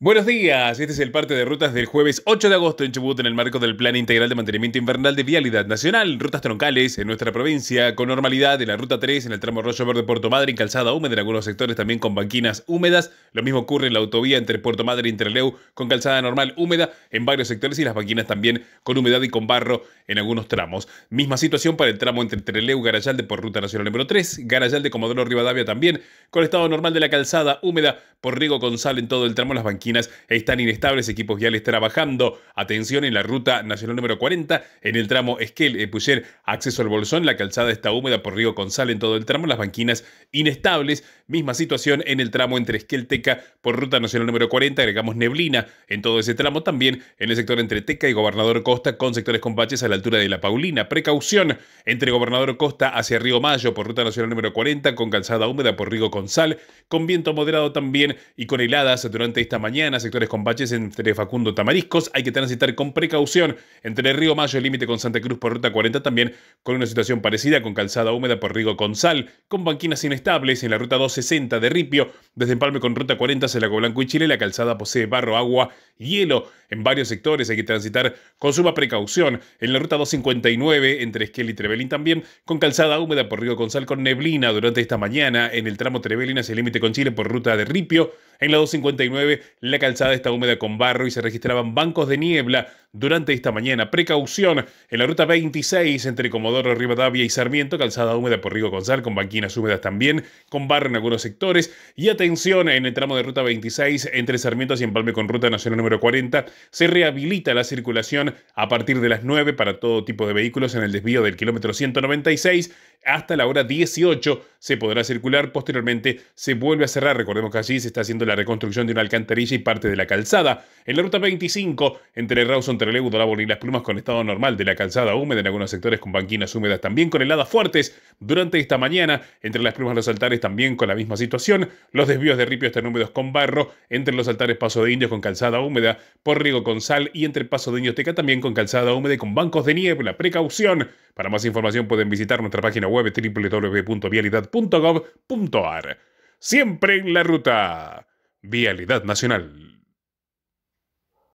Buenos días, este es el parte de rutas del jueves 8 de agosto en Chubut en el marco del Plan Integral de Mantenimiento Invernal de Vialidad Nacional, rutas troncales en nuestra provincia, con normalidad en la ruta 3 en el tramo rollo Verde Puerto Madre, calzada húmeda en algunos sectores también con banquinas húmedas, lo mismo ocurre en la autovía entre Puerto Madre y Interleu con calzada normal húmeda en varios sectores y las banquinas también con humedad y con barro en algunos tramos. Misma situación para el tramo entre Interleu y Garayalde por ruta nacional número 3, Garayalde Comodoro Rivadavia también, con estado normal de la calzada húmeda por con sal en todo el tramo las banquinas están inestables, equipos viales trabajando. Atención en la ruta nacional número 40, en el tramo Esquel, Puyer, acceso al Bolsón, la calzada está húmeda por Río González en todo el tramo, las banquinas inestables. Misma situación en el tramo entre Esquel, Teca por ruta nacional número 40, agregamos neblina en todo ese tramo, también en el sector entre Teca y Gobernador Costa con sectores con baches a la altura de La Paulina. Precaución entre Gobernador Costa hacia Río Mayo por ruta nacional número 40, con calzada húmeda por Río González, con viento moderado también y con heladas durante esta mañana sectores con entre Facundo Tamariscos. Hay que transitar con precaución entre Río Mayo, el límite con Santa Cruz por ruta 40, también con una situación parecida con calzada húmeda por Río con con banquinas inestables en la ruta 260 de Ripio, desde Empalme con ruta 40, Lago Blanco y Chile. La calzada posee barro, agua, hielo en varios sectores. Hay que transitar con suma precaución en la ruta 259 entre Esquel y Trevelín también, con calzada húmeda por Río Gonzal con neblina durante esta mañana en el tramo Trevelín hacia el límite con Chile por ruta de Ripio. En la 259, la calzada está húmeda con barro y se registraban bancos de niebla durante esta mañana. Precaución en la ruta 26 entre Comodoro Rivadavia y Sarmiento, calzada húmeda por Río Gonzal, con banquinas húmedas también, con barro en algunos sectores. Y atención en el tramo de ruta 26 entre Sarmiento y Empalme con ruta nacional número 40. Se rehabilita la circulación a partir de las 9 para todo tipo de vehículos en el desvío del kilómetro 196 hasta la hora 18. Se podrá circular. Posteriormente se vuelve a cerrar. Recordemos que allí se está haciendo la reconstrucción de una alcantarilla y parte de la calzada. En la ruta 25, entre el Rawson, Trelew, Labor y Las Plumas, con estado normal de la calzada húmeda, en algunos sectores con banquinas húmedas, también con heladas fuertes. Durante esta mañana, entre Las Plumas y los altares, también con la misma situación. Los desvíos de ripio están húmedos con barro. Entre los altares, Paso de Indios con calzada húmeda, por Riego con sal. Y entre Paso de Indios, Teca, también con calzada húmeda con bancos de niebla. Precaución. Para más información pueden visitar nuestra página web www.vialidad.gov.ar. Siempre en la ruta. Vialidad Nacional.